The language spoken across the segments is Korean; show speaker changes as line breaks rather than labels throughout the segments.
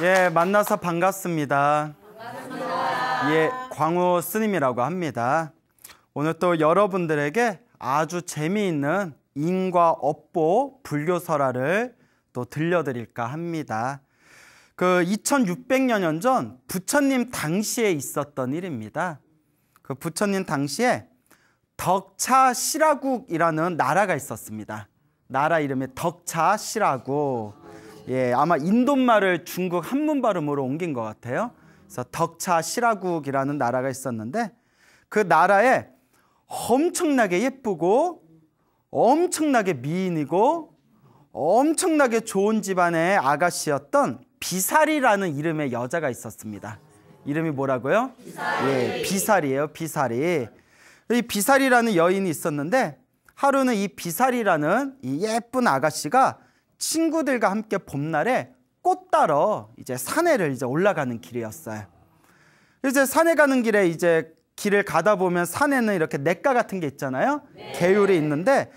예, 만나서 반갑습니다. 반갑습니다. 예, 광우 스님이라고 합니다. 오늘 또 여러분들에게 아주 재미있는 인과 업보 불교설화를 또 들려드릴까 합니다. 그 2600년 전 부처님 당시에 있었던 일입니다. 그 부처님 당시에 덕차 시라국이라는 나라가 있었습니다. 나라 이름이 덕차 시라국. 예, 아마 인도말을 중국 한문 발음으로 옮긴 것 같아요. 그래서 덕차 시라국이라는 나라가 있었는데 그 나라에 엄청나게 예쁘고 엄청나게 미인이고 엄청나게 좋은 집안의 아가씨였던 비살이라는 이름의 여자가 있었습니다. 이름이 뭐라고요? 비사리. 예, 비살이에요비살이이비살이라는 여인이 있었는데 하루는 이비살이라는이 예쁜 아가씨가 친구들과 함께 봄날에 꽃 따러 이제 산에를 이제 올라가는 길이었어요. 이제 산에 가는 길에 이제 길을 가다 보면 산에는 이렇게 냇가 같은 게 있잖아요. 네. 개울이 있는데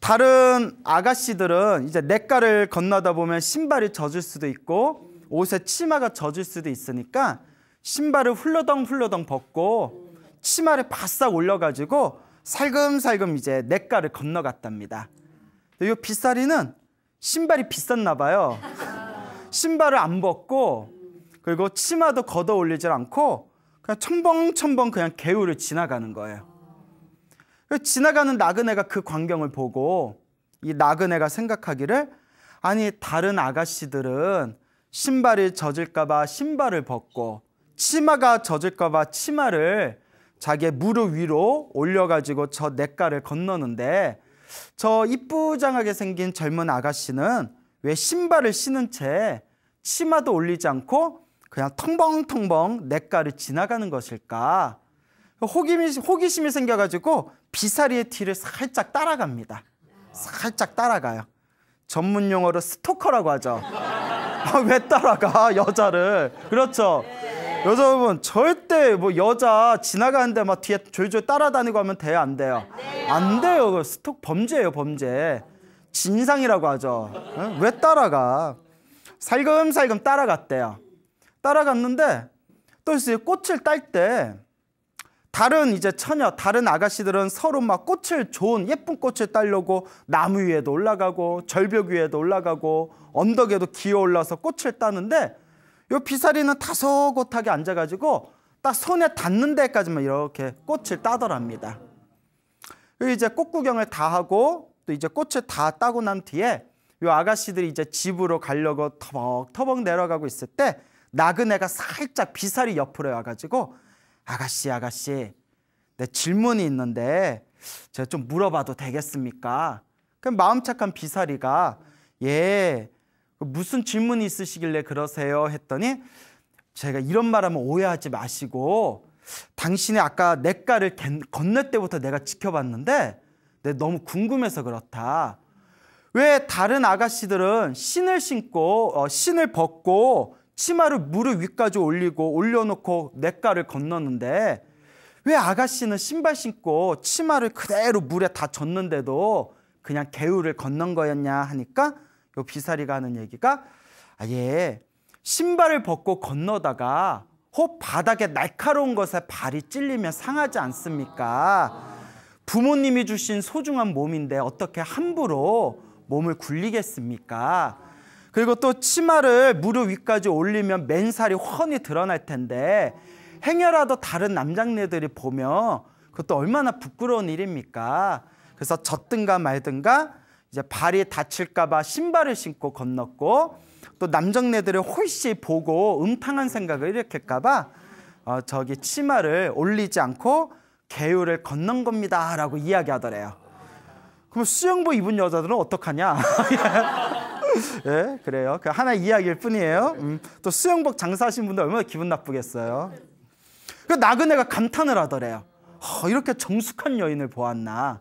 다른 아가씨들은 이제 냇가를 건너다 보면 신발이 젖을 수도 있고 옷에 치마가 젖을 수도 있으니까 신발을 훌러덩훌러덩 벗고 치마를 바싹 올려가지고 살금살금 이제 냇가를 건너갔답니다. 이 빗살이는 신발이 비쌌나 봐요. 신발을 안 벗고 그리고 치마도 걷어 올리질 않고 그냥 첨벙첨벙 그냥 개울을 지나가는 거예요. 지나가는 나그네가 그 광경을 보고 이 나그네가 생각하기를 아니 다른 아가씨들은 신발이 젖을까 봐 신발을 벗고 치마가 젖을까 봐 치마를 자기의 무릎 위로 올려가지고 저 냇가를 건너는데 저 이쁘장하게 생긴 젊은 아가씨는 왜 신발을 신은 채 치마도 올리지 않고 그냥 텅벙텅벙 냇가를 지나가는 것일까? 호기심이, 호기심이 생겨가지고 비사리의 뒤를 살짝 따라갑니다. 살짝 따라가요. 전문 용어로 스토커라고 하죠. 왜 따라가 여자를? 그렇죠. 여러분 절대 뭐 여자 지나가는데 막 뒤에 졸졸 따라다니고 하면 돼요 안 돼요? 안 돼요. 안 돼요. 그 스톡 범죄예요 범죄. 진상이라고 하죠. 응? 왜 따라가? 살금살금 따라갔대요. 따라갔는데 또 이제 꽃을 딸 때 다른 이제 처녀, 다른 아가씨들은 서로 막 꽃을 좋은 예쁜 꽃을 따려고 나무 위에도 올라가고 절벽 위에도 올라가고 언덕에도 기어 올라서 꽃을 따는데 요 피사리는 다소곳하게 앉아가지고 딱 손에 닿는 데까지만 이렇게 꽃을 따더랍니다. 이제 꽃 구경을 다 하고 또 이제 꽃을 다 따고 난 뒤에 요 아가씨들이 이제 집으로 가려고 터벅터벅 내려가고 있을 때 나그네가 살짝 비사리 옆으로 와가지고 아가씨 아가씨 내 질문이 있는데 제가 좀 물어봐도 되겠습니까? 그럼 마음 착한 비사리가 예 무슨 질문이 있으시길래 그러세요? 했더니 제가 이런 말하면 오해하지 마시고 당신이 아까 내과를 건널 때부터 내가 지켜봤는데 내가 너무 궁금해서 그렇다. 왜 다른 아가씨들은 신을 신고 어, 신을 벗고 치마를 무릎 위까지 올리고 올려놓고 내과를 건너는데 왜 아가씨는 신발 신고 치마를 그대로 물에 다 젖는데도 그냥 개울을 건넌 거였냐 하니까 요 비사리가 하는 얘기가 아예 신발을 벗고 건너다가 혹 바닥에 날카로운 것에 발이 찔리면 상하지 않습니까? 부모님이 주신 소중한 몸인데 어떻게 함부로 몸을 굴리겠습니까? 그리고 또 치마를 무릎 위까지 올리면 맨살이 훤히 드러날 텐데 행여라도 다른 남장네들이 보면 그것도 얼마나 부끄러운 일입니까? 그래서 젖든가 말든가 이제 발이 다칠까봐 신발을 신고 건넜고 또 남정네들을 훨씬 보고 음탕한 생각을 일으킬까봐 어, 저기 치마를 올리지 않고 개요를 건넌 겁니다. 라고 이야기하더래요. 그럼 수영복 입은 여자들은 어떡하냐? 예, 그래요. 그 하나 의 이야기일 뿐이에요. 음, 또 수영복 장사하신 분들 얼마나 기분 나쁘겠어요. 그 나그네가 감탄을 하더래요. 어, 이렇게 정숙한 여인을 보았나.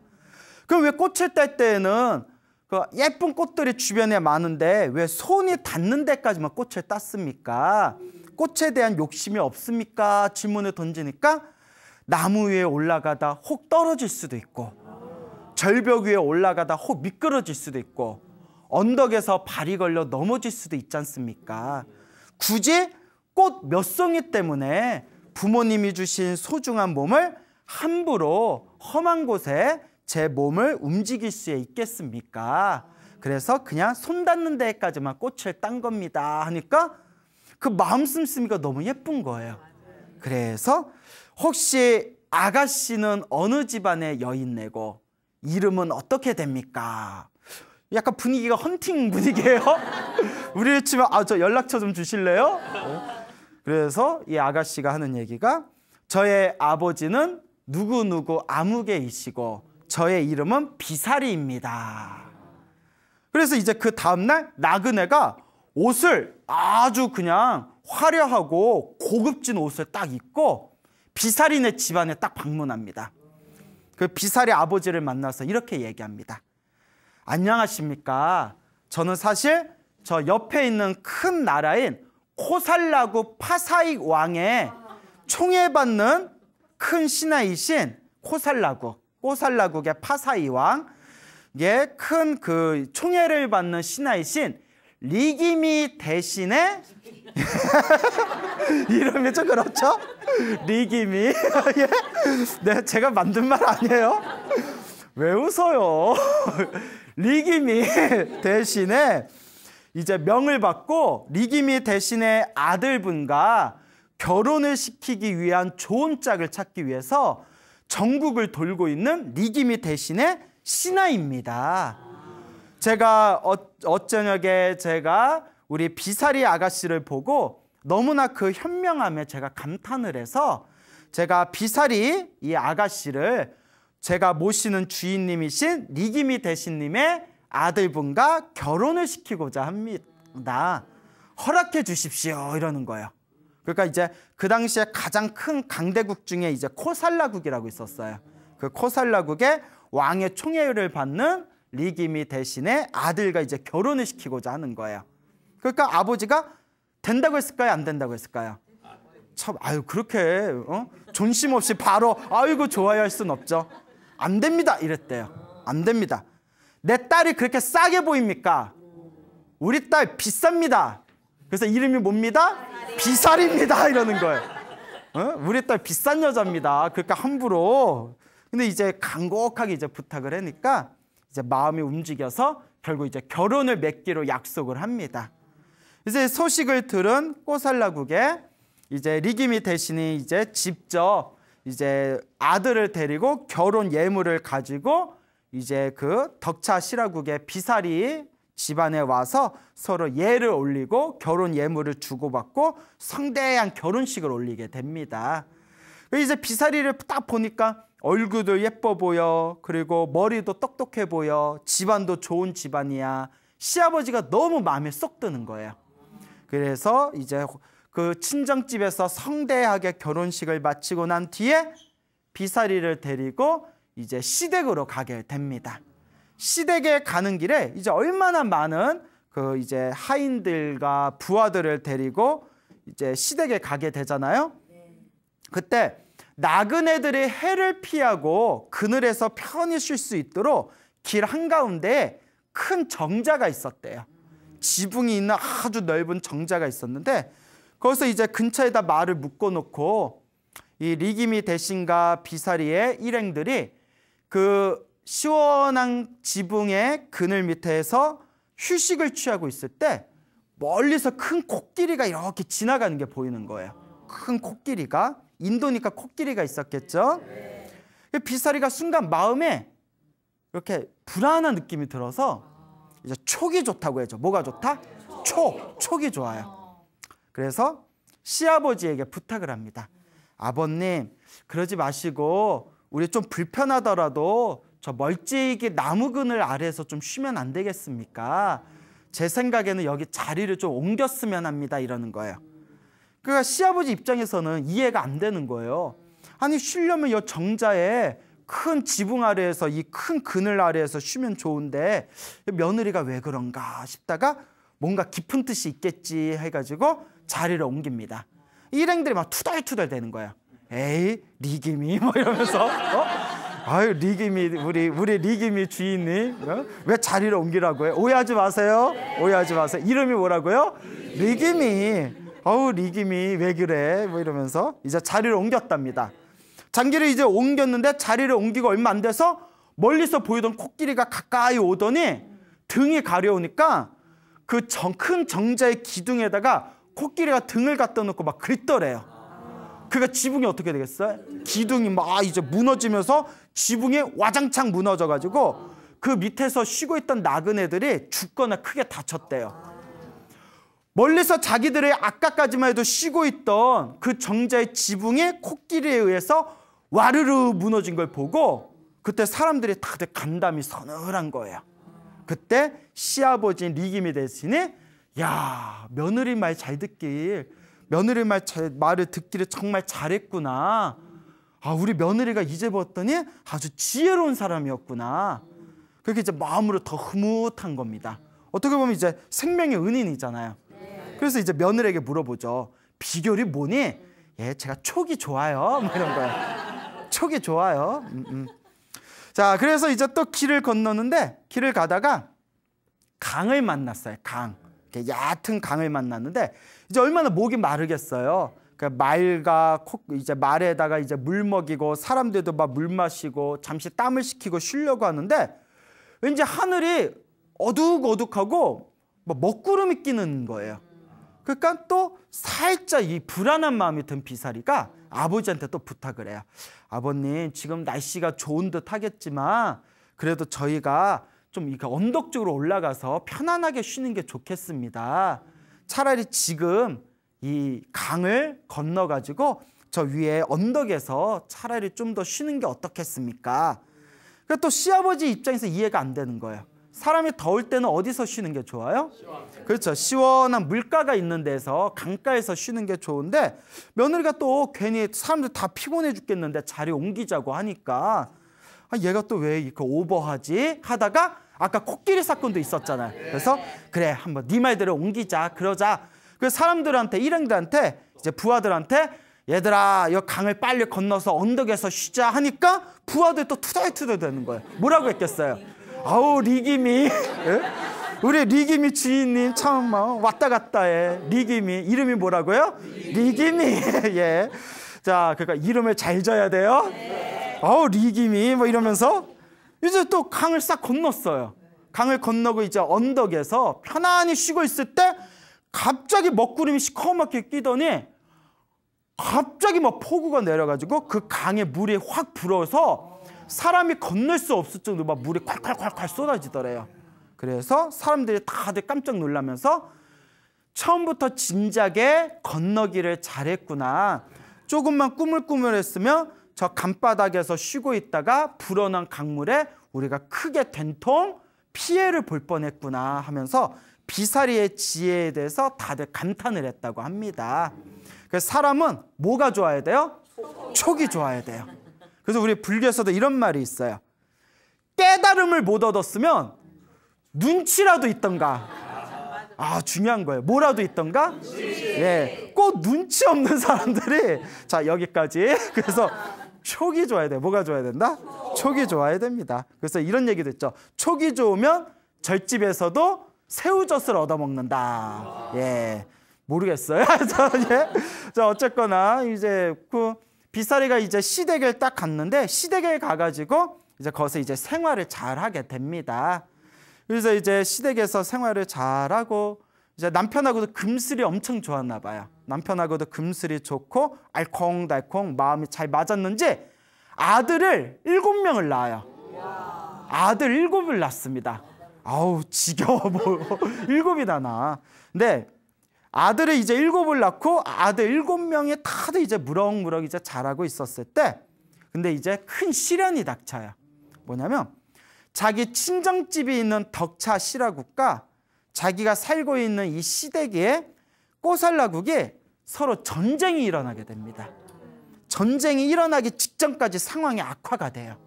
그럼 왜 꽃을 딸 때에는 그 예쁜 꽃들이 주변에 많은데 왜 손이 닿는 데까지만 꽃을 땄습니까? 꽃에 대한 욕심이 없습니까? 질문을 던지니까 나무 위에 올라가다 혹 떨어질 수도 있고 절벽 위에 올라가다 혹 미끄러질 수도 있고 언덕에서 발이 걸려 넘어질 수도 있지 않습니까? 굳이 꽃 몇 송이 때문에 부모님이 주신 소중한 몸을 함부로 험한 곳에 제 몸을 움직일 수 있겠습니까? 그래서 그냥 손 닿는 데까지만 꽃을 딴 겁니다. 하니까 그 마음 씀씀이가 너무 예쁜 거예요. 그래서 혹시 아가씨는 어느 집안의 여인내고 이름은 어떻게 됩니까? 약간 분위기가 헌팅 분위기예요. 우리 집에 아저 연락처 좀 주실래요? 그래서 이 아가씨가 하는 얘기가 저의 아버지는 누구누구 아무개이시고 저의 이름은 비사리입니다. 그래서 이제 그 다음날 나그네가 옷을 아주 그냥 화려하고 고급진 옷을 딱 입고 비사리네 집안에 딱 방문합니다. 그 비사리 아버지를 만나서 이렇게 얘기합니다. 안녕하십니까? 저는 사실 저 옆에 있는 큰 나라인 코살라구 파사익 왕의 총애받는 큰 신하이신 코살라구 꼬살라국의 파사이 왕 예, 큰 그 총애를 받는 신하의 신 리기미 대신에 이름이 좀 그렇죠? 리기미 예? 네, 제가 만든 말 아니에요? 왜 웃어요? 리기미 대신에 이제 명을 받고 리기미 대신에 아들분과 결혼을 시키기 위한 좋은 짝을 찾기 위해서 전국을 돌고 있는 리기미 대신의 신하입니다. 제가 어, 저녁에 제가 우리 비사리 아가씨를 보고 너무나 그 현명함에 제가 감탄을 해서 제가 비사리 이 아가씨를 제가 모시는 주인님이신 니기미 대신님의 아들분과 결혼을 시키고자 합니다. 허락해 주십시오 이러는 거예요. 그러니까 이제 그 당시에 가장 큰 강대국 중에 이제 코살라국이라고 있었어요. 그 코살라국의 왕의 총애를 받는 리기미 대신에 아들과 이제 결혼을 시키고자 하는 거예요. 그러니까 아버지가 된다고 했을까요? 안 된다고 했을까요? 참, 아유, 그렇게, 어? 존심 없이 바로, 아이고, 좋아요 할순 없죠. 안 됩니다. 이랬대요. 안 됩니다. 내 딸이 그렇게 싸게 보입니까? 우리 딸 비쌉니다. 그래서 이름이 뭡니다? 비살입니다. 이러는 거예요. 어? 우리 딸 비싼 여자입니다. 그러니까 함부로. 근데 이제 간곡하게 이제 부탁을 하니까 이제 마음이 움직여서 결국 이제 결혼을 맺기로 약속을 합니다. 이제 소식을 들은 꼬살라국의 이제 리기미 대신이 이제 직접 이제 아들을 데리고 결혼 예물을 가지고 이제 그 덕차 시라국의 비살이 집안에 와서 서로 예를 올리고 결혼 예물을 주고받고 성대한 결혼식을 올리게 됩니다. 이제 비사리를 딱 보니까 얼굴도 예뻐 보여 그리고 머리도 똑똑해 보여 집안도 좋은 집안이야 시아버지가 너무 마음에 쏙 드는 거예요. 그래서 이제 그 친정집에서 성대하게 결혼식을 마치고 난 뒤에 비사리를 데리고 이제 시댁으로 가게 됩니다. 시댁에 가는 길에 이제 얼마나 많은 그 이제 하인들과 부하들을 데리고 이제 시댁에 가게 되잖아요. 그때 나그네들이 해를 피하고 그늘에서 편히 쉴 수 있도록 길 한가운데에 큰 정자가 있었대요. 지붕이 있는 아주 넓은 정자가 있었는데 거기서 이제 근처에다 말을 묶어놓고 이 리기미 대신과 비사리의 일행들이 그 시원한 지붕의 그늘 밑에서 휴식을 취하고 있을 때 멀리서 큰 코끼리가 이렇게 지나가는 게 보이는 거예요. 큰 코끼리가 인도니까 코끼리가 있었겠죠. 그 비사리가 순간 마음에 이렇게 불안한 느낌이 들어서 이제 촉이 좋다고 해죠. 뭐가 좋다? 촉, 촉이 좋아요. 그래서 시아버지에게 부탁을 합니다. 아버님, 그러지 마시고 우리 좀 불편하더라도 저 멀찍이 나무 그늘 아래에서 좀 쉬면 안 되겠습니까? 제 생각에는 여기 자리를 좀 옮겼으면 합니다. 이러는 거예요. 그러니까 시아버지 입장에서는 이해가 안 되는 거예요. 아니 쉬려면 여 정자에 큰 지붕 아래에서 이 큰 그늘 아래에서 쉬면 좋은데 며느리가 왜 그런가 싶다가 뭔가 깊은 뜻이 있겠지 해가지고 자리를 옮깁니다. 일행들이 막 투덜투덜 되는 거예요. 에이 리김이 뭐 이러면서 어? 아유 리김이 우리 우리 리김이 주인님 어? 왜 자리를 옮기라고 해? 오해하지 마세요. 오해하지 마세요. 이름이 뭐라고요? 리김이. 어우 리김이 왜 그래? 뭐 이러면서 이제 자리를 옮겼답니다. 장기를 이제 옮겼는데 자리를 옮기고 얼마 안 돼서 멀리서 보이던 코끼리가 가까이 오더니 등이 가려우니까 그 큰 정자의 기둥에다가 코끼리가 등을 갖다 놓고 막 그랬더래요. 그러니까 지붕이 어떻게 되겠어요? 기둥이 막 이제 무너지면서 지붕에 와장창 무너져가지고 아. 그 밑에서 쉬고 있던 나그네들이 죽거나 크게 다쳤대요. 멀리서 자기들의 아까까지만 해도 쉬고 있던 그 정자의 지붕이 코끼리에 의해서 와르르 무너진 걸 보고 그때 사람들이 다들 간담이 서늘한 거예요. 그때 시아버지 리김이 대신에 야 며느리 말 잘 듣길 며느리 말 잘, 말을 듣기를 정말 잘했구나. 아 우리 며느리가 이제 봤더니 아주 지혜로운 사람이었구나. 그렇게 이제 마음으로 더 흐뭇한 겁니다. 어떻게 보면 이제 생명의 은인이잖아요. 그래서 이제 며느리에게 물어보죠. 비결이 뭐니? 예, 제가 촉이 좋아요. 뭐 이런 거예요. 촉이 좋아요. 음, 음. 자, 그래서 이제 또 길을 건너는데 길을 가다가 강을 만났어요. 강. 이렇게 얕은 강을 만났는데 이제 얼마나 목이 마르겠어요. 그러니까 말과 코, 이제 말에다가 이제 물 먹이고 사람들도 막 물 마시고 잠시 땀을 식히고 쉬려고 하는데 왠지 하늘이 어둑어둑하고 막 뭐 먹구름이 끼는 거예요. 그러니까 또 살짝 이 불안한 마음이 든 비사리가 아버지한테 또 부탁을 해요. 아버님 지금 날씨가 좋은 듯 하겠지만 그래도 저희가 좀 이렇게 언덕 쪽으로 올라가서 편안하게 쉬는 게 좋겠습니다. 차라리 지금 이 강을 건너가지고 저 위에 언덕에서 차라리 좀 더 쉬는 게 어떻겠습니까? 그또 시아버지 입장에서 이해가 안 되는 거예요. 사람이 더울 때는 어디서 쉬는 게 좋아요? 그렇죠. 시원한 물가가 있는 데서 강가에서 쉬는 게 좋은데 며느리가 또 괜히 사람들 다 피곤해 죽겠는데 자리 옮기자고 하니까 아, 얘가 또 왜 이렇게 오버하지? 하다가 아까 코끼리 사건도 있었잖아요. 그래서 그래 한번 네 말대로 옮기자 그러자 그 사람들한테 일행들한테 이제 부하들한테 얘들아 이 강을 빨리 건너서 언덕에서 쉬자 하니까 부하들 또 투덜투덜 되는 거예요. 뭐라고 했겠어요? 아우 리기미 우리 리기미 주인님 참 어, 왔다 갔다 해 리기미 이름이 뭐라고요? 리기미 예. 자 그러니까 이름을 잘 져야 돼요. 아우 리기미 뭐 이러면서 이제 또 강을 싹 건넜어요. 강을 건너고 이제 언덕에서 편안히 쉬고 있을 때 갑자기 먹구름이 시커멓게 끼더니 갑자기 막 폭우가 내려가지고 그강에 물이 확 불어서 사람이 건널 수 없을 정도로 막 물이 콸콸콸콸 쏟아지더래요. 그래서 사람들이 다들 깜짝 놀라면서 처음부터 진작에 건너기를 잘했구나. 조금만 꾸물꾸물했으면 저 강바닥에서 쉬고 있다가 불어난 강물에 우리가 크게 된통 피해를 볼 뻔했구나 하면서 비사리의 지혜에 대해서 다들 감탄을 했다고 합니다. 그래서 사람은 뭐가 좋아야 돼요? 촉이 좋아야 돼요. 그래서 우리 불교에서도 이런 말이 있어요. 깨달음을 못 얻었으면 눈치라도 있던가. 아, 중요한 거예요. 뭐라도 있던가? 예. 꼭 눈치 없는 사람들이 자, 여기까지. 그래서 촉이 좋아야 돼. 뭐가 좋아야 된다? 촉이 좋아야 됩니다. 그래서 이런 얘기도 있죠. 촉이 좋으면 절집에서도 새우젓을 얻어먹는다. 예. 모르겠어요. 자, 예. 자, 어쨌거나 이제 그 비사리가 이제 시댁을 딱 갔는데 시댁에 가가지고 이제 거기서 이제 생활을 잘 하게 됩니다. 그래서 이제 시댁에서 생활을 잘하고 이제 남편하고도 금슬이 엄청 좋았나 봐요. 남편하고도 금슬이 좋고 알콩달콩 마음이 잘 맞았는지 아들을 일곱 명을 낳아요. 아들 일곱을 낳습니다. 아우 지겨워 뭐 일곱이다 나. 근데 아들을 이제 일곱을 낳고 아들 일곱 명이 다들 이제 무럭무럭 이제 자라고 있었을 때 근데 이제 큰 시련이 닥쳐요. 뭐냐면 자기 친정집이 있는 덕차 시라국과 자기가 살고 있는 이 시댁의 꼬살라국이 서로 전쟁이 일어나게 됩니다. 전쟁이 일어나기 직전까지 상황이 악화가 돼요.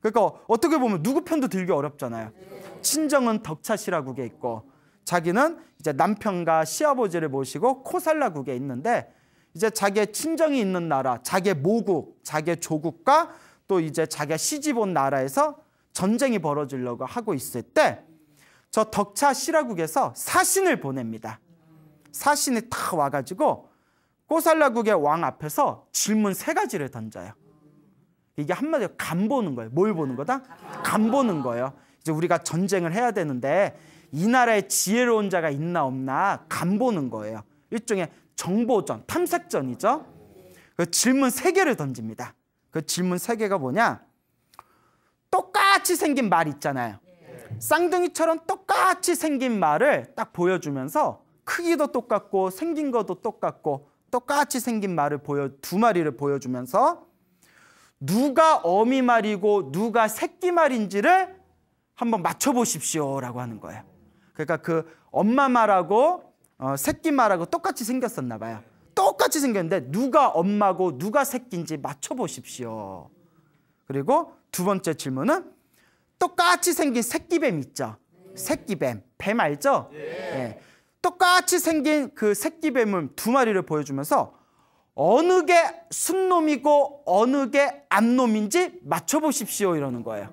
그러니까 어떻게 보면 누구 편도 들기 어렵잖아요. 친정은 덕차시라국에 있고 자기는 이제 남편과 시아버지를 모시고 코살라국에 있는데 이제 자기의 친정이 있는 나라, 자기의 모국, 자기의 조국과 또 이제 자기가 시집 온 나라에서 전쟁이 벌어지려고 하고 있을 때 저 덕차 시라국에서 사신을 보냅니다. 사신이 다 와가지고 코살라국의왕 앞에서 질문 세 가지를 던져요. 이게 한마디로 간 보는 거예요. 뭘 보는 거다? 간 보는 거예요. 이제 우리가 전쟁을 해야 되는데 이 나라에 지혜로운 자가 있나 없나 간보는 거예요. 일종의 정보전, 탐색전이죠. 그 질문 세 개를 던집니다. 그 질문 세 개가 뭐냐? 똑같이 생긴 말 있잖아요. 쌍둥이처럼 똑같이 생긴 말을 딱 보여주면서 크기도 똑같고 생긴 것도 똑같고 똑같이 생긴 말을 보여 두 마리를 보여주면서 누가 어미 말이고 누가 새끼 말인지를 한번 맞춰보십시오라고 하는 거예요. 그러니까 그 엄마 말하고 어, 새끼 말하고 똑같이 생겼었나 봐요. 똑같이 생겼는데 누가 엄마고 누가 새끼인지 맞춰보십시오. 그리고 두 번째 질문은 똑같이 생긴 새끼뱀 있죠. 새끼뱀, 뱀 알죠? 예. 네. 똑같이 생긴 그 새끼뱀을 두 마리를 보여주면서 어느 게 순놈이고 어느 게 암놈인지 맞춰보십시오 이러는 거예요.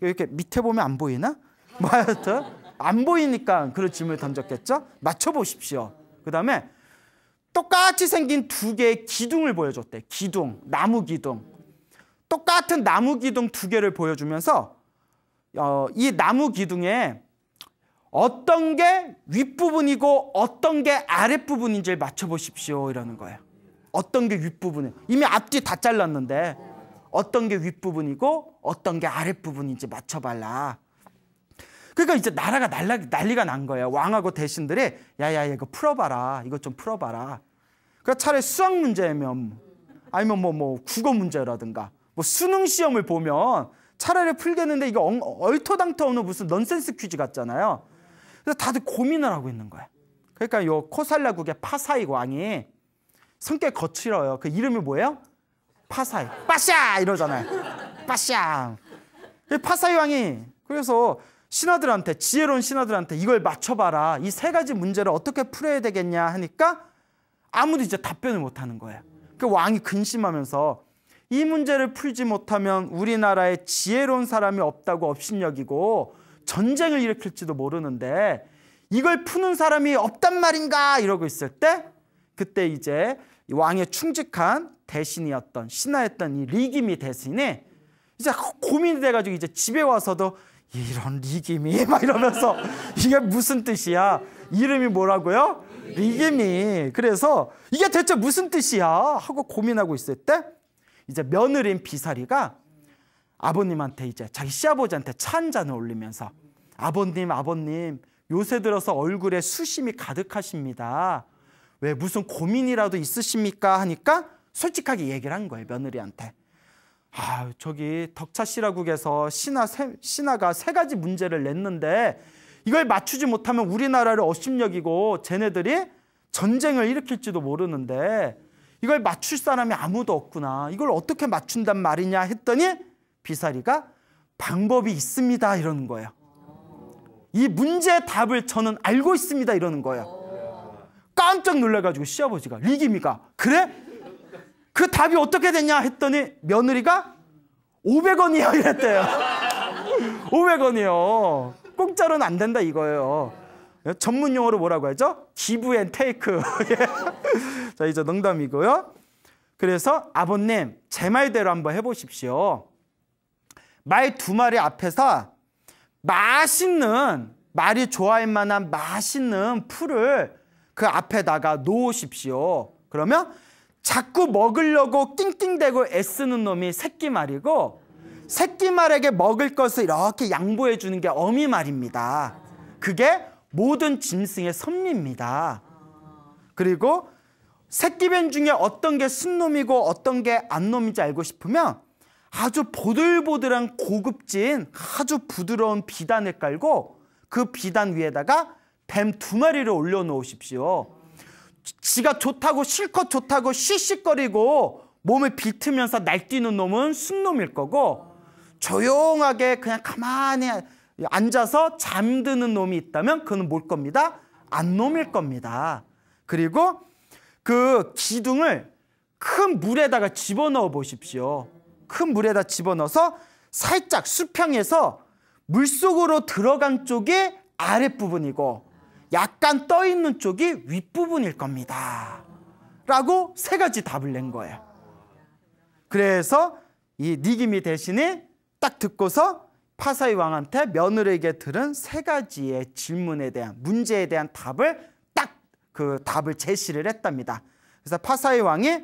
이렇게 밑에 보면 안 보이나? 뭐 하여튼 안 보이니까 그런 질문을 던졌겠죠? 맞춰보십시오. 그 다음에 똑같이 생긴 두 개의 기둥을 보여줬대. 기둥, 나무 기둥. 똑같은 나무 기둥 두 개를 보여주면서 어, 이 나무 기둥에 어떤 게 윗부분이고 어떤 게 아랫부분인지를 맞춰보십시오. 이러는 거예요. 어떤 게 윗부분이에요. 이미 앞뒤 다 잘랐는데 어떤 게 윗부분이고 어떤 게 아랫부분인지 맞춰봐라 그러니까 이제 나라가 날라, 난리가 난 거예요. 왕하고 대신들이 야야 야 이거 풀어봐라. 이거 좀 풀어봐라. 그러니까 차라리 수학 문제면 아니면 뭐뭐 뭐 국어 문제라든가 뭐 수능 시험을 보면 차라리 풀겠는데 이거 엉, 얼토당토 없는 무슨 넌센스 퀴즈 같잖아요. 그래서 다들 고민을 하고 있는 거예요. 그러니까 요 코살라국의 파사이 왕이 성격 거칠어요. 그 이름이 뭐예요? 파사이, 빠샤 이러잖아요. 빠샤. 파사이 왕이 그래서 신하들한테 지혜로운 신하들한테 이걸 맞춰봐라. 이 세 가지 문제를 어떻게 풀어야 되겠냐 하니까 아무도 이제 답변을 못하는 거예요. 그 왕이 근심하면서 이 문제를 풀지 못하면 우리나라에 지혜로운 사람이 없다고 업신여기고 전쟁을 일으킬지도 모르는데 이걸 푸는 사람이 없단 말인가 이러고 있을 때 그때 이제 왕의 충직한 대신이었던 신하였던 이 리김이 대신에 이제 고민이 돼가지고 이제 집에 와서도 이런 리김이 막 이러면서 이게 무슨 뜻이야? 이름이 뭐라고요? 리김이. 그래서 이게 대체 무슨 뜻이야? 하고 고민하고 있을 때 이제 며느리인 비사리가 아버님한테 이제 자기 시아버지한테 찬 잔을 올리면서 아버님 아버님 요새 들어서 얼굴에 수심이 가득하십니다. 왜 무슨 고민이라도 있으십니까? 하니까 솔직하게 얘기를 한 거예요, 며느리한테. 아, 저기 덕차 시라국에서 신하 세, 신하가 세 가지 문제를 냈는데 이걸 맞추지 못하면 우리나라를 어심력이고 쟤네들이 전쟁을 일으킬지도 모르는데 이걸 맞출 사람이 아무도 없구나. 이걸 어떻게 맞춘단 말이냐 했더니 비사리가 방법이 있습니다 이러는 거예요. 이문제 답을 저는 알고 있습니다 이러는 거예요. 깜짝 놀래가지고 시아버지가 리기입니까 그래? 그 답이 어떻게 됐냐 했더니 며느리가 500원이요 이랬대요. 500원이요. 공짜로는 안 된다 이거예요. 전문 용어로 뭐라고 하죠? 기부 앤 테이크. 자, 이제 농담이고요. 그래서 아버님, 제 말대로 한번 해보십시오. 말 두 마리 앞에서 맛있는, 말이 좋아할 만한 맛있는 풀을 그 앞에다가 놓으십시오. 그러면 자꾸 먹으려고 낑낑대고 애쓰는 놈이 새끼 말이고 새끼 말에게 먹을 것을 이렇게 양보해 주는 게 어미 말입니다. 그게 모든 짐승의 섭리입니다. 그리고 새끼뱀 중에 어떤 게 순놈이고 어떤 게 안놈인지 알고 싶으면 아주 보들보들한 고급진 아주 부드러운 비단을 깔고 그 비단 위에다가 뱀두 마리를 올려놓으십시오. 지가 좋다고 실컷 좋다고 씩씩거리고 몸을 비트면서 날뛰는 놈은 순놈일 거고 조용하게 그냥 가만히 앉아서 잠드는 놈이 있다면 그는 뭘 겁니다? 안놈일 겁니다. 그리고 그 기둥을 큰 물에다가 집어넣어 보십시오. 큰 물에다 집어넣어서 살짝 수평에서 물속으로 들어간 쪽이 아랫부분이고 약간 떠 있는 쪽이 윗부분일 겁니다. 라고 세 가지 답을 낸 거예요. 그래서 이 니김이 대신에 딱 듣고서 파사이 왕한테 며느리에게 들은 세 가지의 질문에 대한 문제에 대한 답을 딱 그 답을 제시를 했답니다. 그래서 파사이 왕이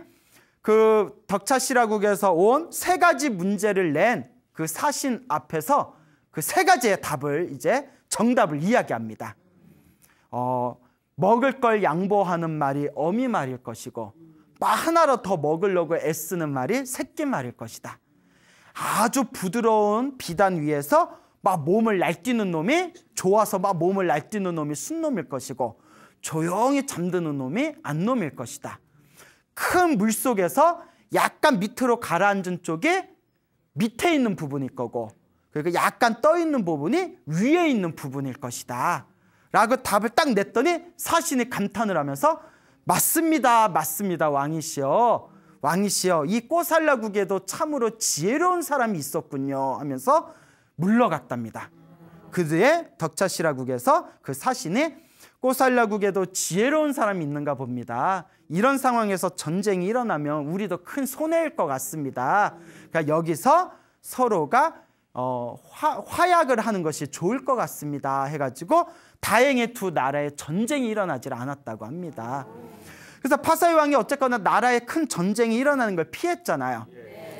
그 덕차시라국에서 온 세 가지 문제를 낸 그 사신 앞에서 그 세 가지의 답을 이제 정답을 이야기합니다. 어, 먹을 걸 양보하는 말이 어미 말일 것이고 막 하나로 더 먹으려고 애쓰는 말이 새끼 말일 것이다. 아주 부드러운 비단 위에서 막 몸을 날뛰는 놈이 좋아서 막 몸을 날뛰는 놈이 순놈일 것이고 조용히 잠드는 놈이 안놈일 것이다. 큰 물 속에서 약간 밑으로 가라앉은 쪽이 밑에 있는 부분일 거고 그리고 약간 떠 있는 부분이 위에 있는 부분일 것이다. 라고 답을 딱 냈더니 사신이 감탄을 하면서 맞습니다. 맞습니다. 왕이시여. 왕이시여. 이 꼬살라국에도 참으로 지혜로운 사람이 있었군요. 하면서 물러갔답니다. 그 뒤에 덕차시라국에서 그 사신이 꼬살라국에도 지혜로운 사람이 있는가 봅니다. 이런 상황에서 전쟁이 일어나면 우리도 큰 손해일 것 같습니다. 그러니까 여기서 서로가 어, 화, 약을 하는 것이 좋을 것 같습니다 해가지고 다행히 두나라의 전쟁이 일어나질 않았다고 합니다. 그래서 파사이 왕이 어쨌거나 나라의큰 전쟁이 일어나는 걸 피했잖아요.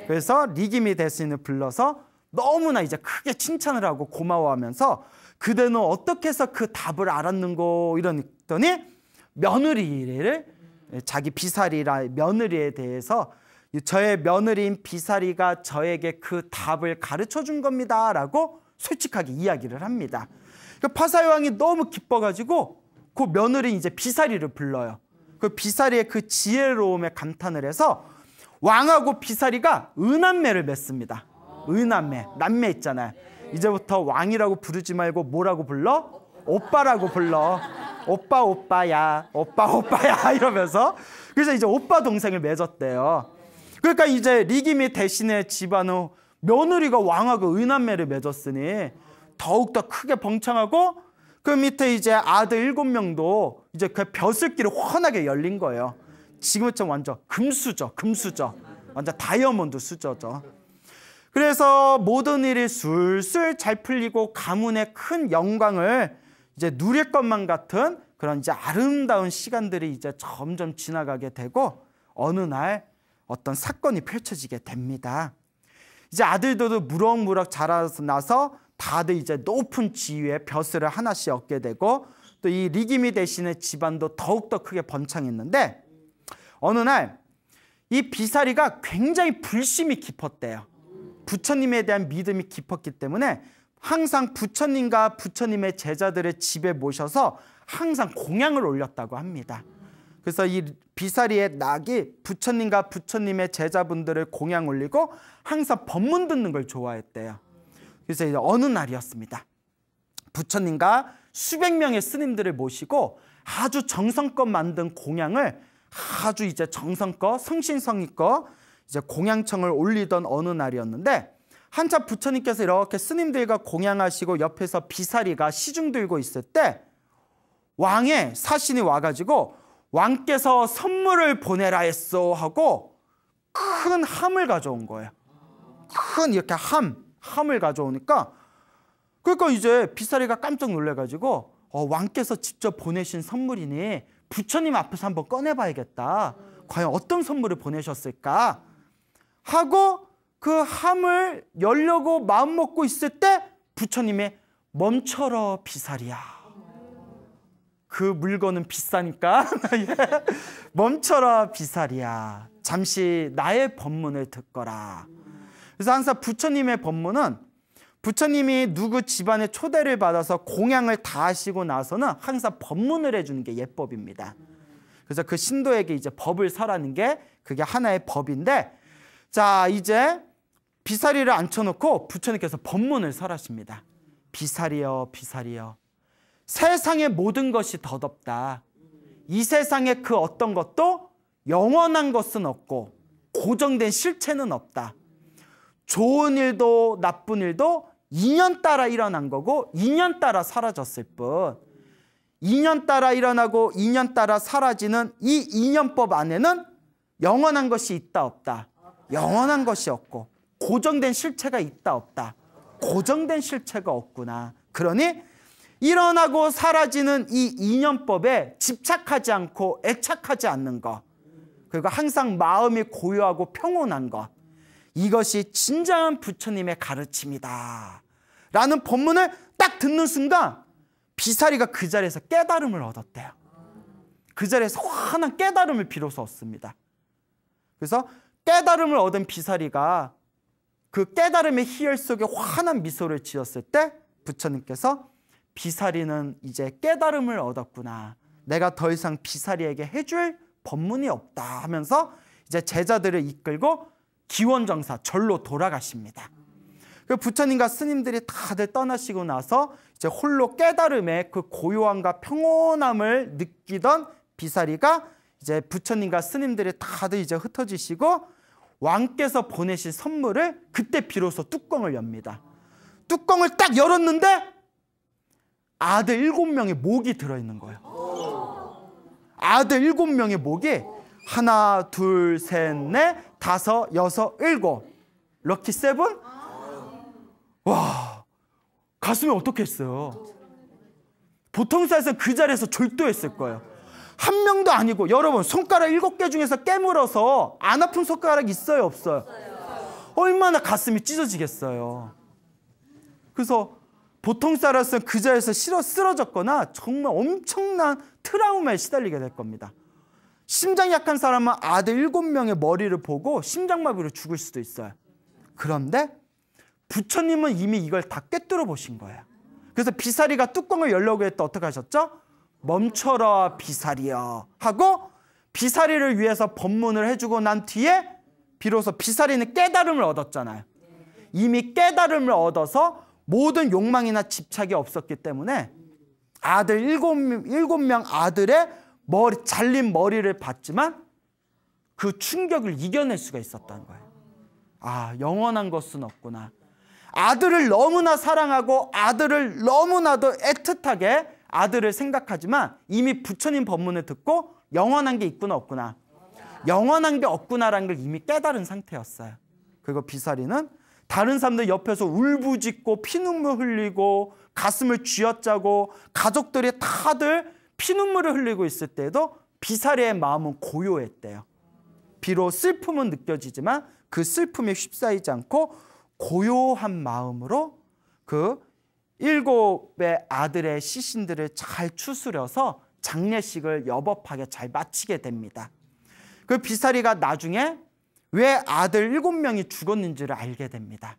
그래서 리김이 대신을 불러서 너무나 이제 크게 칭찬을 하고 고마워하면서 그대는 어떻게 해서 그 답을 알았는고 이러더니 며느리를 자기 비살이라 며느리에 대해서 저의 며느리인 비사리가 저에게 그 답을 가르쳐 준 겁니다. 라고 솔직하게 이야기를 합니다. 그 파사의 왕이 너무 기뻐가지고 그 며느리 이제 비사리를 불러요. 그 비사리의 그 지혜로움에 감탄을 해서 왕하고 비사리가 은한매를 맺습니다. 은한매, 남매 있잖아요. 이제부터 왕이라고 부르지 말고 뭐라고 불러? 오빠라고 불러. 오빠 오빠야, 오빠 오빠야 이러면서 그래서 이제 오빠 동생을 맺었대요. 그러니까 이제 리김이 대신에 집안의 며느리가 왕하고 은한매를 맺었으니 더욱더 크게 벙창하고 그 밑에 이제 아들 일곱 명도 이제 그 벼슬길이 훤하게 열린 거예요. 지금처럼 완전 금수저, 금수저. 완전 다이아몬드 수저죠. 그래서 모든 일이 술술 잘 풀리고 가문의 큰 영광을 이제 누릴 것만 같은 그런 이제 아름다운 시간들이 이제 점점 지나가게 되고 어느 날 어떤 사건이 펼쳐지게 됩니다. 이제 아들들도 무럭무럭 자라나서 다들 이제 높은 지위의 벼슬을 하나씩 얻게 되고 또 이 리기미 대신에 집안도 더욱더 크게 번창했는데 어느 날 이 비사리가 굉장히 불심이 깊었대요. 부처님에 대한 믿음이 깊었기 때문에 항상 부처님과 부처님의 제자들의 집에 모셔서 항상 공양을 올렸다고 합니다. 그래서 이 비사리의 낙이 부처님과 부처님의 제자분들을 공양 올리고 항상 법문 듣는 걸 좋아했대요. 그래서 이제 어느 날이었습니다. 부처님과 수백 명의 스님들을 모시고 아주 정성껏 만든 공양을 아주 이제 정성껏 성신성의껏 이제 공양청을 올리던 어느 날이었는데 한참 부처님께서 이렇게 스님들과 공양하시고 옆에서 비사리가 시중 들고 있을 때 왕의 사신이 와가지고 왕께서 선물을 보내라 했소 하고 큰 함을 가져온 거예요. 큰 이렇게 함, 함을 가져오니까 그러니까 이제 비사리가 깜짝 놀래가지고 어, 왕께서 직접 보내신 선물이니 부처님 앞에서 한번 꺼내봐야겠다. 과연 어떤 선물을 보내셨을까 하고 그 함을 열려고 마음먹고 있을 때 부처님의 멈춰라 비사리야 그 물건은 비싸니까 멈춰라 비살이야. 잠시 나의 법문을 듣거라. 그래서 항상 부처님의 법문은 부처님이 누구 집안에 초대를 받아서 공양을 다 하시고 나서는 항상 법문을 해주는 게 예법입니다. 그래서 그 신도에게 이제 법을 설하는 게 그게 하나의 법인데 자 이제 비사리를 앉혀놓고 부처님께서 법문을 설하십니다. 비사리여 비사리여 세상의 모든 것이 덧없다. 이 세상의 그 어떤 것도 영원한 것은 없고 고정된 실체는 없다. 좋은 일도 나쁜 일도 2년 따라 일어난 거고 2년 따라 사라졌을 뿐 2년 따라 일어나고 2년 따라 사라지는 이2년법 안에는 영원한 것이 있다 없다. 영원한 것이 없고 고정된 실체가 있다 없다. 고정된 실체가 없구나. 그러니 일어나고 사라지는 이 이념법에 집착하지 않고 애착하지 않는 것. 그리고 항상 마음이 고요하고 평온한 것. 이것이 진정한 부처님의 가르침이다. 라는 법문을 딱 듣는 순간 비사리가 그 자리에서 깨달음을 얻었대요. 그 자리에서 환한 깨달음을 비로소 얻습니다. 그래서 깨달음을 얻은 비사리가 그 깨달음의 희열 속에 환한 미소를 지었을 때 부처님께서 비사리는 이제 깨달음을 얻었구나. 내가 더 이상 비사리에게 해줄 법문이 없다 하면서 이제 제자들을 이끌고 기원정사 절로 돌아가십니다. 그 부처님과 스님들이 다들 떠나시고 나서 이제 홀로 깨달음의 그 고요함과 평온함을 느끼던 비사리가 이제 부처님과 스님들이 다들 이제 흩어지시고 왕께서 보내신 선물을 그때 비로소 뚜껑을 엽니다. 뚜껑을 딱 열었는데 아들 일곱 명의 목이 들어있는 거예요. 아들 일곱 명의 목이 하나, 둘, 셋, 넷, 다섯, 여섯, 일곱. 럭키 세븐? 와, 가슴이 어떻게 했어요? 보통 사에서 그 자리에서 졸도했을 거예요. 한 명도 아니고 여러분 손가락 일곱 개 중에서 깨물어서 안 아픈 손가락 있어요 없어요? 얼마나 가슴이 찢어지겠어요. 그래서 보통 사람은 그 자리에서 실어 쓰러졌거나 정말 엄청난 트라우마에 시달리게 될 겁니다. 심장 약한 사람은 아들 일곱 명의 머리를 보고 심장마비로 죽을 수도 있어요. 그런데 부처님은 이미 이걸 다 꿰뚫어 보신 거예요. 그래서 비사리가 뚜껑을 열려고 했다 어떻게 하셨죠? 멈춰라 비사리여 하고 비사리를 위해서 법문을 해주고 난 뒤에 비로소 비사리는 깨달음을 얻었잖아요. 이미 깨달음을 얻어서 모든 욕망이나 집착이 없었기 때문에 아들 일곱, 일곱 명 아들의 머리, 잘린 머리를 봤지만 그 충격을 이겨낼 수가 있었다는 거예요. 아, 영원한 것은 없구나. 아들을 너무나 사랑하고 아들을 너무나도 애틋하게 아들을 생각하지만 이미 부처님 법문을 듣고 영원한 게 있구나 없구나. 영원한 게 없구나라는 걸 이미 깨달은 상태였어요. 그리고 비사리는 다른 사람들 옆에서 울부짖고 피눈물 흘리고 가슴을 쥐어짜고 가족들이 다들 피눈물을 흘리고 있을 때도 에 비사리의 마음은 고요했대요. 비록 슬픔은 느껴지지만 그 슬픔에 휩싸이지 않고 고요한 마음으로 그 일곱의 아들의 시신들을 잘 추스려서 장례식을 여법하게 잘 마치게 됩니다. 그 비사리가 나중에 왜 아들 일곱 명이 죽었는지를 알게 됩니다.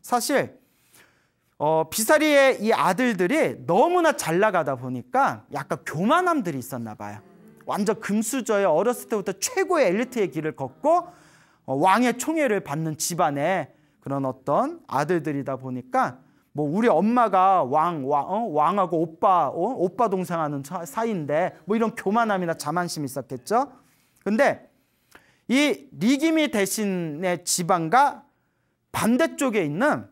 사실 어, 비사리의 이 아들들이 너무나 잘 나가다 보니까 약간 교만함들이 있었나 봐요. 완전 금수저의 어렸을 때부터 최고의 엘리트의 길을 걷고 어, 왕의 총애를 받는 집안의 그런 어떤 아들들이다 보니까 뭐 우리 엄마가 왕, 왕 어? 왕하고 오빠 어? 오빠 동생하는 사이인데 뭐 이런 교만함이나 자만심이 있었겠죠. 근데 이 리기미 대신의 지방과 반대쪽에 있는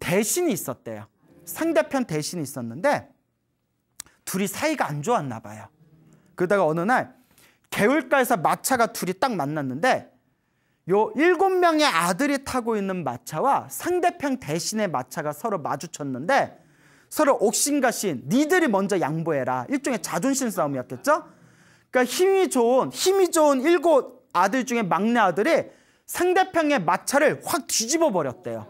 대신이 있었대요. 상대편 대신이 있었는데 둘이 사이가 안 좋았나 봐요. 그러다가 어느 날 개울가에서 마차가 둘이 딱 만났는데 요 일곱 명의 아들이 타고 있는 마차와 상대편 대신의 마차가 서로 마주쳤는데 서로 옥신가신 니들이 먼저 양보해라 일종의 자존심 싸움이었겠죠? 그러니까 힘이 좋은 힘이 좋은 일곱 아들 중에 막내 아들이 상대편의 마차를 확 뒤집어 버렸대요.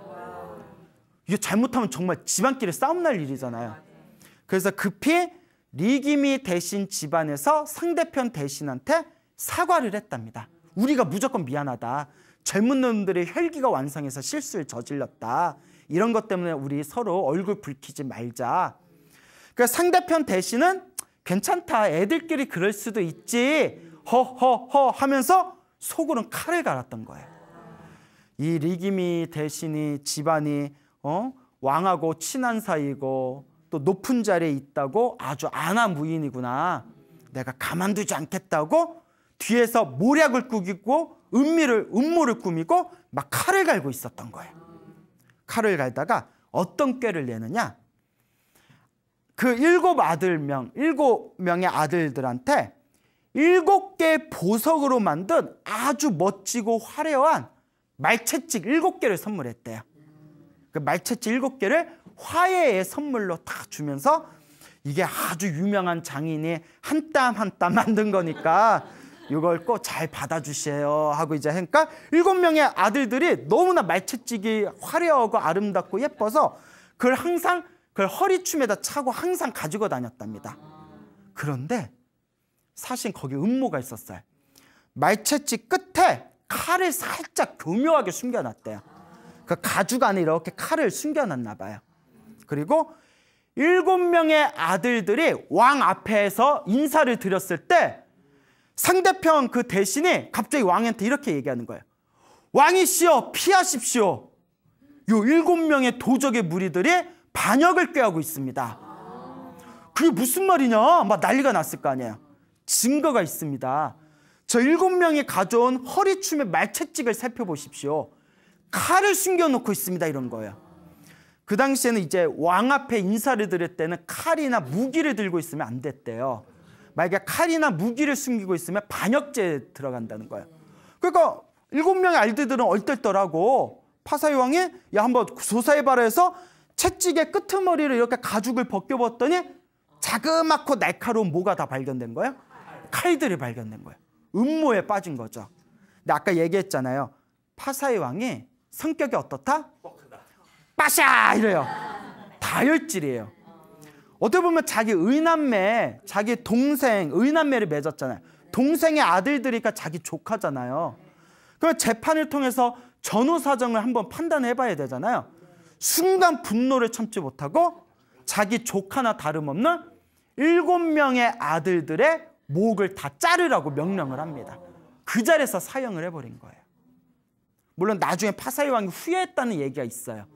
이게 잘못하면 정말 집안끼리 싸움 날 일이잖아요. 그래서 급히 리김이 대신 집안에서 상대편 대신한테 사과를 했답니다. 우리가 무조건 미안하다. 젊은 놈들의 혈기가 완성해서 실수를 저질렀다. 이런 것 때문에 우리 서로 얼굴 붉히지 말자. 그러니까 상대편 대신은 괜찮다. 애들끼리 그럴 수도 있지. 허허허 하면서 속으로는 칼을 갈았던 거예요. 이 리김이 대신이 집안이 어? 왕하고 친한 사이고 또 높은 자리에 있다고 아주 아나 무인이구나. 내가 가만두지 않겠다고 뒤에서 모략을 꾸기고 은미를 음모를 꾸미고 막 칼을 갈고 있었던 거예요. 칼을 갈다가 어떤 꾀를 내느냐? 그 일곱 아들 명, 일곱 명의 아들들한테 일곱 개 보석으로 만든 아주 멋지고 화려한 말채찍 일곱 개를 선물했대요. 그 말채찍 일곱 개를 화해의 선물로 다 주면서 이게 아주 유명한 장인이 한 땀 한 땀 만든 거니까 이걸 꼭 잘 받아주세요 하고 이제 하니까 일곱 명의 아들들이 너무나 말채찍이 화려하고 아름답고 예뻐서 그걸 항상 그걸 허리춤에다 차고 항상 가지고 다녔답니다. 그런데 사실 거기 음모가 있었어요. 말채집 끝에 칼을 살짝 교묘하게 숨겨놨대요. 그 가죽 안에 이렇게 칼을 숨겨놨나 봐요. 그리고 일곱 명의 아들들이 왕 앞에서 인사를 드렸을 때 상대편 그 대신에 갑자기 왕한테 이렇게 얘기하는 거예요. 왕이시여 피하십시오. 요 일곱 명의 도적의 무리들이 반역을 꾀하고 있습니다. 그게 무슨 말이냐? 막 난리가 났을 거 아니에요. 증거가 있습니다. 저 일곱 명이 가져온 허리춤의 말채찍을 살펴보십시오. 칼을 숨겨놓고 있습니다. 이런 거예요. 그 당시에는 이제 왕 앞에 인사를 드릴 때는 칼이나 무기를 들고 있으면 안 됐대요. 만약에 칼이나 무기를 숨기고 있으면 반역죄에 들어간다는 거예요. 그러니까 일곱 명의 알들들은 얼떨떨하고 파사이 왕이 야 한번 조사해봐라 해서 채찍의 끄트머리를 이렇게 가죽을 벗겨봤더니 자그맣고 날카로운 뭐가다 발견된 거예요. 칼들이 발견된 거예요. 음모에 빠진 거죠. 근데 아까 얘기했잖아요. 파사의 왕이 성격이 어떻다? 빠샤 이래요. 다혈질이에요. 어떻게 보면 자기 의남매, 자기 동생, 의남매를 맺었잖아요. 동생의 아들들이니까 자기 조카잖아요. 그럼 재판을 통해서 전후 사정을 한번 판단해 봐야 되잖아요. 순간 분노를 참지 못하고 자기 조카나 다름없는 일곱 명의 아들들의 목을 다 자르라고 명령을 합니다. 그 자리에서 사형을 해버린 거예요. 물론 나중에 파사이 왕이 후회했다는 얘기가 있어요.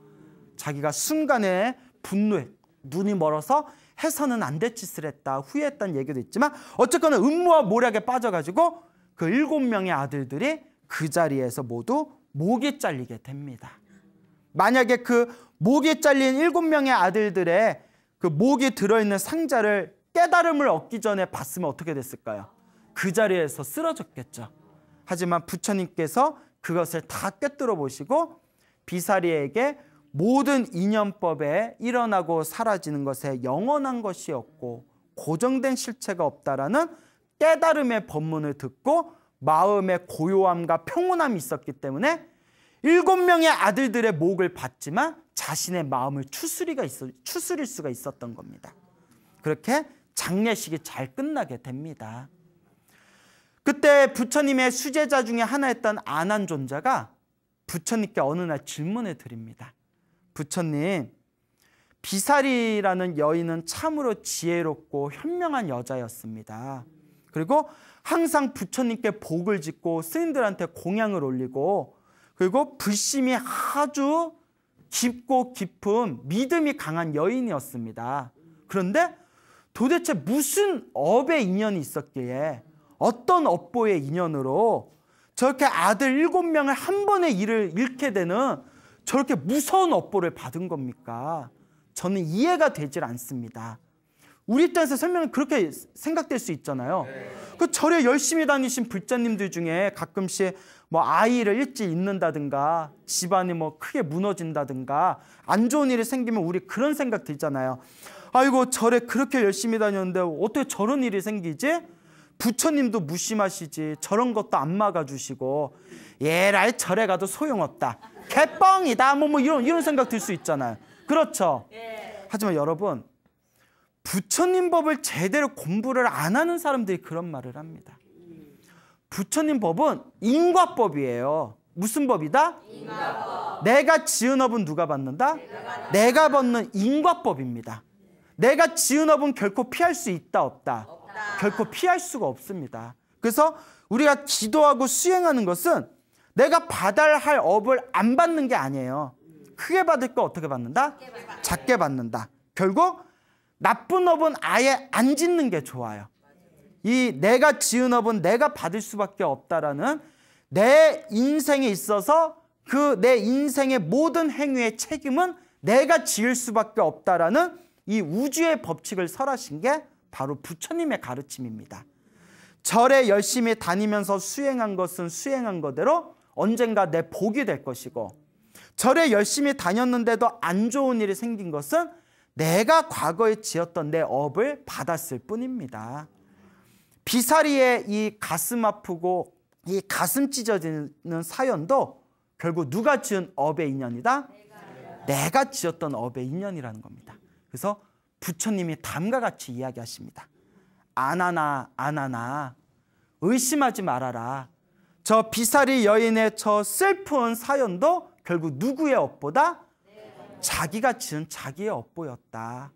자기가 순간에 분노에 눈이 멀어서 해서는 안 될 짓을 했다 후회했다는 얘기도 있지만 어쨌거나 음모와 모략에 빠져가지고 그 일곱 명의 아들들이 그 자리에서 모두 목이 잘리게 됩니다. 만약에 그 목이 잘린 일곱 명의 아들들의 그 목이 들어있는 상자를 깨달음을 얻기 전에 봤으면 어떻게 됐을까요? 그 자리에서 쓰러졌겠죠. 하지만 부처님께서 그것을 다 꿰뚫어 보시고 비사리에게 모든 인연법에 일어나고 사라지는 것에 영원한 것이 없고 고정된 실체가 없다라는 깨달음의 법문을 듣고 마음의 고요함과 평온함이 있었기 때문에 일곱 명의 아들들의 목을 받지만 자신의 마음을 추스리가 있어, 추스릴 수가 있었던 겁니다. 그렇게 장례식이 잘 끝나게 됩니다. 그때 부처님의 수제자 중에 하나였던 안한존자가 부처님께 어느 날 질문을 드립니다. 부처님, 비사리라는 여인은 참으로 지혜롭고 현명한 여자였습니다. 그리고 항상 부처님께 복을 짓고 스님들한테 공양을 올리고 그리고 불심이 아주 깊고 깊은 믿음이 강한 여인이었습니다. 그런데 도대체 무슨 업의 인연이 있었기에 어떤 업보의 인연으로 저렇게 아들 일곱 명을 한 번에 일을 잃게 되는 저렇게 무서운 업보를 받은 겁니까? 저는 이해가 되질 않습니다. 우리 입장에서 설명은 그렇게 생각될 수 있잖아요. 네. 그 절에 열심히 다니신 불자님들 중에 가끔씩 뭐 아이를 일찍 잃는다든가 집안이 뭐 크게 무너진다든가 안 좋은 일이 생기면 우리 그런 생각 들잖아요. 아이고 절에 그렇게 열심히 다녔는데 어떻게 저런 일이 생기지? 부처님도 무심하시지 저런 것도 안 막아주시고 예랄 절에 가도 소용없다 개뻥이다 뭐, 뭐 이런 이런 생각 들 수 있잖아요 그렇죠 예. 하지만 여러분 부처님 법을 제대로 공부를 안 하는 사람들이 그런 말을 합니다 부처님 법은 인과법이에요 무슨 법이다? 인과법. 내가 지은 업은 누가 받는다? 내가, 받는다. 내가 받는 인과법입니다 내가 지은 업은 결코 피할 수 있다 없다. 없다. 결코 피할 수가 없습니다. 그래서 우리가 기도하고 수행하는 것은 내가 받아야 할 업을 안 받는 게 아니에요. 크게 받을 거 어떻게 받는다? 작게 받는다. 결국 나쁜 업은 아예 안 짓는 게 좋아요. 이 내가 지은 업은 내가 받을 수밖에 없다라는 내 인생에 있어서 그 내 인생의 모든 행위의 책임은 내가 지을 수밖에 없다라는 이 우주의 법칙을 설하신 게 바로 부처님의 가르침입니다. 절에 열심히 다니면서 수행한 것은 수행한 거대로 언젠가 내 복이 될 것이고 절에 열심히 다녔는데도 안 좋은 일이 생긴 것은 내가 과거에 지었던 내 업을 받았을 뿐입니다. 비사리의 이 가슴 아프고 이 가슴 찢어지는 사연도 결국 누가 지은 업의 인연이다? 내가 지었던 업의 인연이라는 겁니다. 그래서 부처님이 다음과 같이 이야기하십니다. 아나나 아나나 의심하지 말아라. 저 비사리 여인의 저 슬픈 사연도 결국 누구의 업보다 자기가 지은 자기의 업보였다.